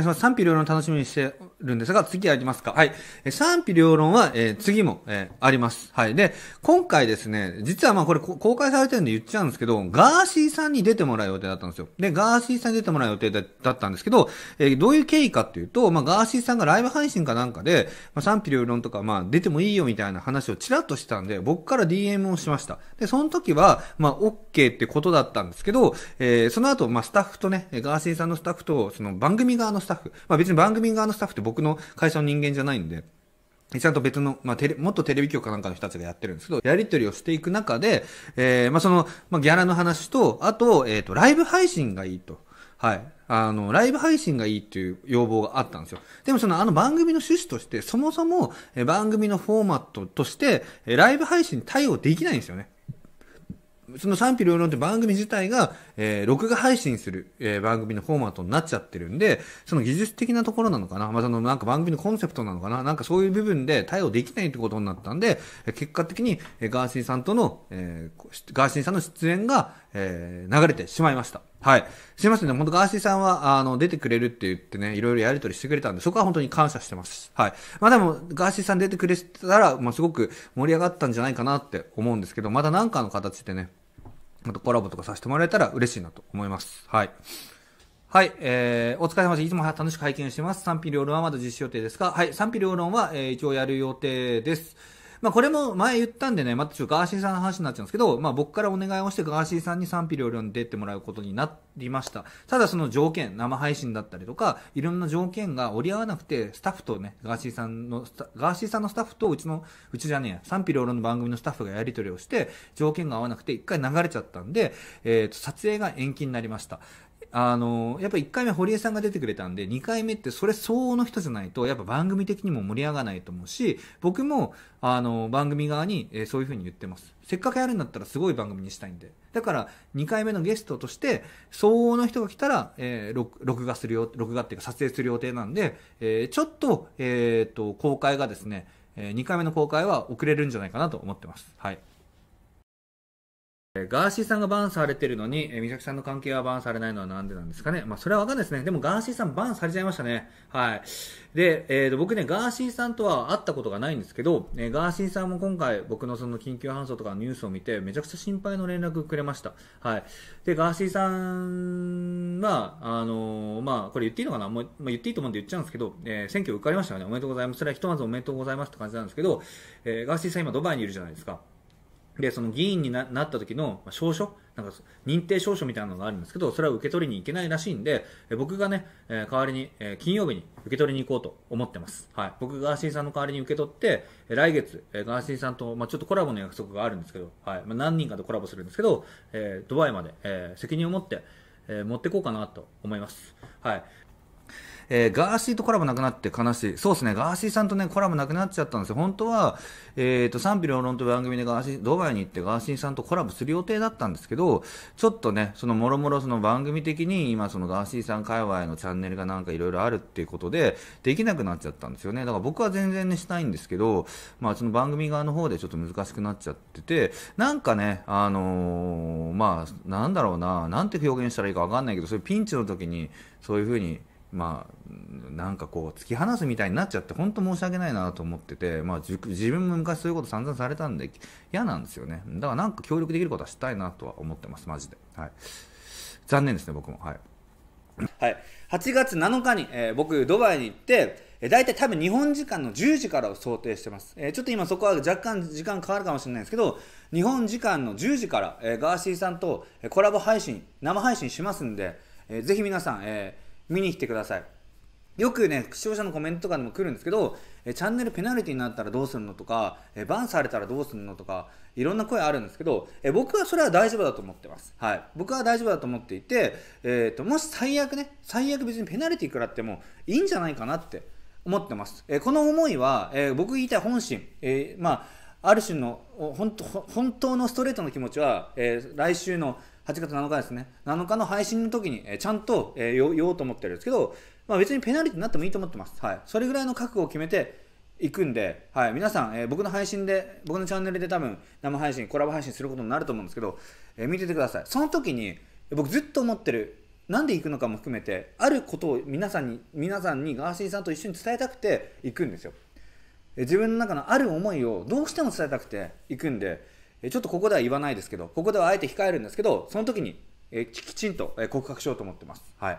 賛否両論楽しみにしてるんですが、次ありますかはい。賛否両論は、えー、次も、えー、あります。はい。で、今回ですね、実はまあこれ公開されてるんで言っちゃうんですけど、ガーシーさんに出てもらう予定だったんですよ。で、ガーシーさんに出てもらう予定だったんですけど、えー、どういう経緯かっていうと、まあガーシーさんがライブ配信かなんかで、まあ、賛否両論とか、まあ出てもいいよみたいな話をちらっとしたんで、僕から DM をしました。で、その時は、まあ OK ってことだったんですけど、えー、その後、まあスタッフとね、ガーシーさんのスタッフと、その番組側のスタッフ、まあ別に番組側のスタッフって僕の会社の人間じゃないんで、ちゃんと別の、まあ、テレ、もっとテレビ局かなんかの人たちがやってるんですけど、やりとりをしていく中で、えー、まあ、その、まあ、ギャラの話と、あと、えっ、ー、と、ライブ配信がいいと。はい。あの、ライブ配信がいいっていう要望があったんですよ。でもその、あの番組の趣旨として、そもそも、え番組のフォーマットとして、えライブ配信対応できないんですよね。その賛否両論って番組自体が、えー、録画配信する、えー、番組のフォーマットになっちゃってるんで、その技術的なところなのかな、まあ、そのなんか番組のコンセプトなのかな、なんかそういう部分で対応できないってことになったんで、結果的にガーシーさんとの、えー、ガーシーさんの出演が、えー、流れてしまいました。はい。すいませんね。本当ガーシーさんは、あの、出てくれるって言ってね、いろいろやりとりしてくれたんで、そこは本当に感謝してます。はい。まあでも、ガーシーさん出てくれたら、まあすごく盛り上がったんじゃないかなって思うんですけど、また何かの形でね、またコラボとかさせてもらえたら嬉しいなと思います。はい。はい、えー、お疲れ様です。いつも楽しく拝見してます。賛否両論はまだ実施予定ですが、はい、賛否両論は、えー、一応やる予定です。まあこれも前言ったんでね、またちょっとガーシーさんの話になっちゃうんですけど、まあ僕からお願いをしてガーシーさんに賛否両論出てもらうことになりました。ただその条件、生配信だったりとか、いろんな条件が折り合わなくて、スタッフとね、ガーシーさんの、ガーシーさんのスタッフとうちの、うちじゃねえや、賛否両論の番組のスタッフがやり取りをして、条件が合わなくて一回流れちゃったんで、えっ、ー、と、撮影が延期になりました。あの、やっぱ1回目堀江さんが出てくれたんで、2回目ってそれ相応の人じゃないと、やっぱ番組的にも盛り上がらないと思うし、僕も、あの、番組側に、えそういう風に言ってます。せっかくやるんだったらすごい番組にしたいんで。だから、2回目のゲストとして、相応の人が来たら、えー、録画するよ、録画っていうか撮影する予定なんで、えー、ちょっと、えっ、と、公開がですね、え2回目の公開は遅れるんじゃないかなと思ってます。はい。ガーシーさんがバンされてるのに、えー、美咲さんの関係はバンされないのはなんでなんですかね。まあ、それはわかんないですね。でもガーシーさんバンされちゃいましたね。はい。で、えーと、僕ね、ガーシーさんとは会ったことがないんですけど、えー、ガーシーさんも今回僕のその緊急搬送とかのニュースを見て、めちゃくちゃ心配の連絡くれました。はい。で、ガーシーさんは、あのー、まあ、これ言っていいのかなもう、まあ、言っていいと思うんで言っちゃうんですけど、えー、選挙受かりましたよね。おめでとうございます。それはひとまずおめでとうございますって感じなんですけど、えー、ガーシーさん今ドバイにいるじゃないですか。で、その議員になった時の証書なんか認定証書みたいなのがあるんですけど、それは受け取りに行けないらしいんで、え僕がね、え代わりに、え金曜日に受け取りに行こうと思ってます。はい。僕、ガーシーさんの代わりに受け取って、来月、えガーシーさんと、まあ、ちょっとコラボの約束があるんですけど、はい。まあ、何人かとコラボするんですけど、えー、ドバイまで、えー、責任を持って、えー、持ってこうかなと思います。はい。えー、ガーシーとコラボなくなって悲しい。そうですね、ガーシーさんとね、コラボなくなっちゃったんですよ。本当は、えっ、ー、と、賛否両論と番組でガーシー、ドバイに行ってガーシーさんとコラボする予定だったんですけど、ちょっとね、そのもろもろその番組的に今そのガーシーさん界隈のチャンネルがなんかいろいろあるっていうことで、できなくなっちゃったんですよね。だから僕は全然ね、したいんですけど、まあその番組側の方でちょっと難しくなっちゃってて、なんかね、あのー、まあ、なんだろうな、なんて表現したらいいかわかんないけど、そういうピンチの時に、そういうふうに、まあ、なんかこう、突き放すみたいになっちゃって、本当申し訳ないなと思ってて、まあ、自分も昔そういうこと散々されたんで、嫌なんですよね。だからなんか協力できることはしたいなとは思ってます、マジで。はい。残念ですね、僕も。はい。はい、8月7日に、えー、僕、ドバイに行って、えー、大体多分日本時間の10時からを想定してます、えー、ちょっと今そこは若干時間変わるかもしれないですけど日本時間の10時から、えー、ガーシーさんとコラボ配信生配信しますんで、えー、ぜひ皆さん、えー、見に来てください。よくね、視聴者のコメントとかでも来るんですけど、えチャンネルペナルティになったらどうするのとか、えバンされたらどうするのとか、いろんな声あるんですけど、え僕はそれは大丈夫だと思ってます。はい。僕は大丈夫だと思っていて、えっ、ー、と、もし最悪ね、最悪別にペナルティ食らってもいいんじゃないかなって思ってます。えこの思いは、え僕言いたい本心、えー、まあ、ある種の本当本当のストレートの気持ちは、えー、来週の8月7日ですね7日の配信の時に、えー、ちゃんと、えー、言おうと思ってるんですけど、まあ、別にペナルティになってもいいと思ってます、はい、それぐらいの覚悟を決めていくんで、はい、皆さん、えー、僕の配信で僕のチャンネルで多分生配信コラボ配信することになると思うんですけど、えー、見ててくださいその時に僕ずっと思ってるなんで行くのかも含めてあることを皆さんに皆さんにガーシーさんと一緒に伝えたくて行くんですよ自分の中のある思いをどうしても伝えたくて行くんで、ちょっとここでは言わないですけど、ここではあえて控えるんですけど、その時にきちんと告白しようと思ってます。はい。